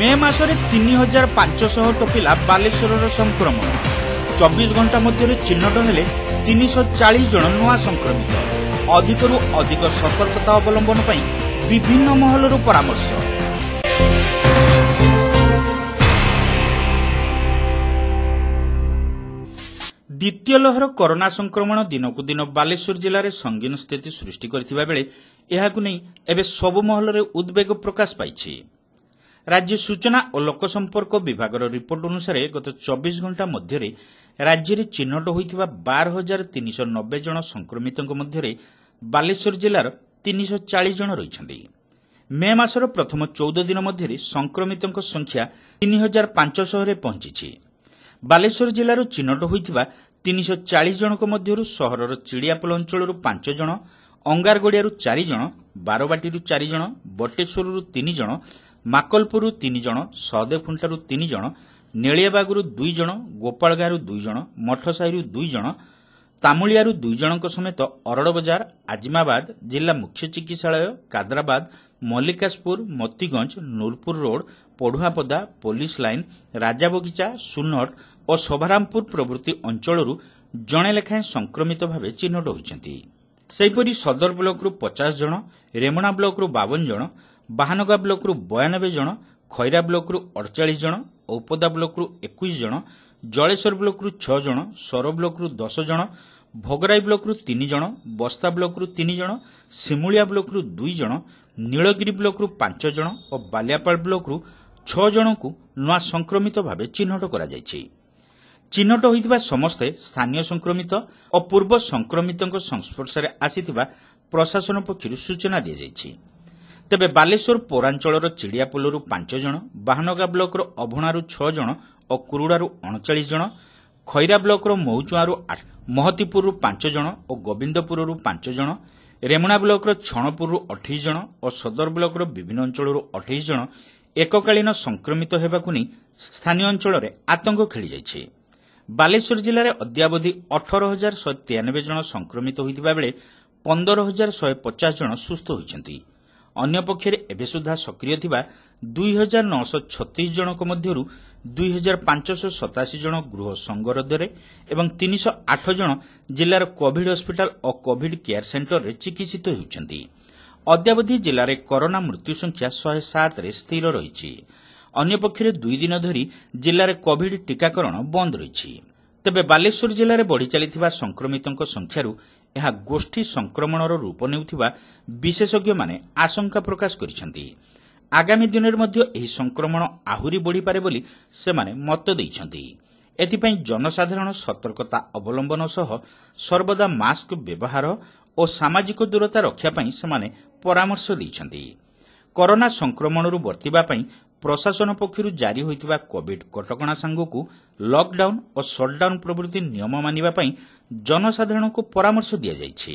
মে মাসে তিন হাজার পাঁচশহ টপিলা বালেশ্বরের সংক্রমণ চব্বিশ ঘণ্টা মধ্যে চিহ্নট হলে তিনশহ চাশ জন নূয়া সংক্রমিত অধিকর অধিক সতর্কতা অবলম্বন পাই বিভিন্ন মহলর পরামর্শ দ্বিতীয় লহর করোনা সংক্রমণ দিনকু দিন বালেশ্বর জেলার সঙ্গীন স্থিতি সৃষ্টি করে এবে সবু মহলরে উদ্বেগ প্রকাশ পাইছে রাজ্যের সূচনা ও লোকসম্পর্ক বিভাগের রিপোর্ট অনুসারে গত চব্বিশ ঘণ্টা মধ্যে রাজ্যের চিহ্নট হয়ে বার হাজার তিনশ নবে জন সংক্রমিত মধ্যে বালেশ্বর জেলার তিনশ চাশ জন রয়েছেন মে মাসর প্রথম চৌদ দিন মধ্যে সংক্রমিত সংখ্যা তিন হাজার পাঁচশহে পঞ্চিছে বালেশ্বর জেলার চিহ্নট ହୋଇଥିବା তিনশ চাশ ଜଣଙ୍କ মধ্যে ସହରର ଚିଡ଼ିଆପୋଲ অঞ্চল পাঁচ জন ଅଙ୍ଗାରଗଡ଼ିଆରୁ ଚାରିଜଣ ବାରବାଟୀରୁ ଚାରିଜଣ ବଟେଶ୍ୱରରୁ ତିନିଜଣ ମାକଲପୁରରୁ ତିନିଜଣ ସହଦେବଖୁଣ୍ଟାରୁ ତିନିଜଣ ନେଳିଆବାଗରୁ ଦୁଇଜଣ ଗୋପାଳଗାଁରୁ ଦୁଇଜଣ ମଠସାହିରୁ ଦୁଇଜଣ ତାମୁଳିଆରୁ ଦୁଇଜଣଙ୍କ ସମେତ ଅରଡ଼ବଜାର ଆଜିମାବାଦ ଜିଲ୍ଲା ମୁଖ୍ୟ ଚିକିତ୍ସାଳୟ Kadrabad Mallikashpur Matiganj Nurpur road Padhuanpada police line Rajabagicha Sunat ଓ ଶୋଭାରାମପୁର ପ୍ରଭୃତି ଅଞ୍ଚଳରୁ ଜଣେ ଲେଖାଏଁ ସଂକ୍ରମିତ ଭାବେ ଚିହ୍ନଟ ହୋଇଛନ୍ତି ସେହିପରି ସଦର ବ୍ଲକରୁ ପଚାଶ ଜଣ ରେମଣା ବ୍ଲକରୁ ବାବନ ଜଣ ବାହାନଗା ବ୍ଲକରୁ ବୟାନବେ ଜଣ ଖଇରା ବ୍ଲକରୁ ଅଡ଼ଚାଳିଶ ଜଣ ଔପଦା ବ୍ଲକରୁ ଏକୋଇଶ ଜଣ ଜଳେଶ୍ୱର ବ୍ଲକରୁ ଛଅ ଜଣ ସର ବ୍ଲକରୁ ଦଶ ଜଣ ଭଗରାଇ ବ୍ଲକରୁ ତିନି ଜଣ ବସ୍ତା ବ୍ଲକରୁ ତିନି ଜଣ ସିମୁଳିଆ ବ୍ଲକରୁ ଦୁଇ ଜଣ ନୀଳଗିରି ବ୍ଲକରୁ ପାଞ୍ଚ ଜଣ ଓ ବାଲିଆପାଳ ବ୍ଲକରୁ ଛଅ ଜଣଙ୍କୁ ନୂଆ ସଂକ୍ରମିତ ଭାବେ ଚିହ୍ନଟ କରାଯାଇଛି ଚିହ୍ନଟ ହୋଇଥିବା ସମସ୍ତେ ସ୍ଥାନୀୟ ସଂକ୍ରମିତ ଓ ପୂର୍ବ ସଂକ୍ରମିତଙ୍କ ସଂସ୍ୱର୍ଶରେ ଆସିଥିବା ପ୍ରଶାସନ ପକ୍ଷରୁ ସୂଚନା ଦିଆଯାଇଛି ତେବେ ବାଲେଶ୍ୱର ପୌରାଞ୍ଚଳର ଚିଡ଼ିଆପୋଲରୁ ପାଞ୍ଚ ଜଣ ବାହାନଗା ବ୍ଲକର ଅଭଣାରୁ ଛଅ ଜଣ ଓ କୁରୁଡ଼ାରୁ ଅଣଚାଳିଶ ଜଣ ଖଇରା ବ୍ଲକର ମହୁଚୁଆଁରୁ ମହତିପୁରରୁ ପାଞ୍ଚ ଜଣ ଓ ଗୋବିନ୍ଦପୁରରୁ ପାଞ୍ଚ ଜଣ ରେମୁଣା ବ୍ଲକର ଛଣପୁରରୁ ଅଠେଇଶ ଜଣ ଓ ସଦର ବ୍ଲକର ବିଭିନ୍ନ ଅଞ୍ଚଳରୁ ଅଠେଇଶ ଜଣ ଏକକାଳୀନ ସଂକ୍ରମିତ ହେବାକୁ ନେଇ ସ୍ଥାନୀୟ ଅଞ୍ଚଳରେ ଆତଙ୍କ ଖେଳିଯାଇଛି ବାଲେଶ୍ୱର ଜିଲ୍ଲାରେ ଅଦ୍ୟାବଧି ଅଠର ହଜାର ଶହେ ତେୟାନବେ ଜଣ ସଂକ୍ରମିତ ହୋଇଥିବା ବେଳେ ପନ୍ଦର ହଜାର ଶହେ ପଚାଶ ଜଣ ସୁସ୍ଥ ହୋଇଛନ୍ତି ଅନ୍ୟପକ୍ଷରେ ଏବେ ସୁଦ୍ଧା ସକ୍ରିୟ ଥିବା ଦୁଇ ହଜାର ନଅଶହ ଛତିଶ ଜଣଙ୍କ ମଧ୍ୟରୁ ଦୁଇ ହଜାର ପାଞ୍ଚଶହ ସତାଅଶୀ ଜଣ ଗୃହ ସଂଗରୋଧରେ ଏବଂ ତିନିଶହ ଆଠ ଜଣ ଜିଲ୍ଲାର କୋଭିଡ୍ ହସ୍ପିଟାଲ ଓ କୋଭିଡ୍ କେୟାର ସେଣ୍ଟରରେ ଚିକିତ୍ସିତ ହେଉଛନ୍ତି ଅଦ୍ୟାବଧି ଜିଲ୍ଲାରେ କରୋନା ମୃତ୍ୟୁ ସଂଖ୍ୟା ଶହେ ସାତରେ ସ୍ଥିର ରହିଛି ଅନ୍ୟପକ୍ଷରେ ଦୁଇଦିନ ଧରି ଜିଲ୍ଲାରେ କୋଭିଡ୍ ଟିକାକରଣ ବନ୍ଦ ରହିଛି ତେବେ ବାଲେଶ୍ୱର ଜିଲ୍ଲାରେ ବଢ଼ି ଚାଲିଥିବା ସଂକ୍ରମିତଙ୍କ ସଂଖ୍ୟାରୁ ଏହା ଗୋଷ୍ଠୀ ସଂକ୍ରମଣର ରୂପ ନେଉଥିବା ବିଶେଷଜ୍ଞମାନେ ଆଶଙ୍କା ପ୍ରକାଶ କରିଛନ୍ତି ଆଗାମୀ ଦିନରେ ମଧ୍ୟ ଏହି ସଂକ୍ରମଣ ଆହୁରି ବଢ଼ିପାରେ ବୋଲି ସେମାନେ ମତ ଦେଇଛନ୍ତି ଏଥିପାଇଁ ଜନସାଧାରଣ ସତର୍କତା ଅବଲମ୍ଘନ ସହ ସର୍ବଦା ମାସ୍କ ବ୍ୟବହାର ଓ ସାମାଜିକ ଦୂରତା ରକ୍ଷା ପାଇଁ ସେମାନେ ପରାମର୍ଶ ଦେଇଛନ୍ତି କରୋନା ସଂକ୍ରମଣରୁ ବର୍ତ୍ତିବା ପାଇଁ ପ୍ରଶାସନ ପକ୍ଷରୁ ଜାରି ହୋଇଥିବା କୋଭିଡ୍ କଟକଣା ସାଙ୍ଗକୁ ଲକ୍ଡାଉନ୍ ଓ ସଟ୍ଡାଉନ୍ ପ୍ରଭୃତି ନିୟମ ମାନିବା ପାଇଁ ଜନସାଧାରଣଙ୍କୁ ପରାମର୍ଶ ଦିଆଯାଇଛି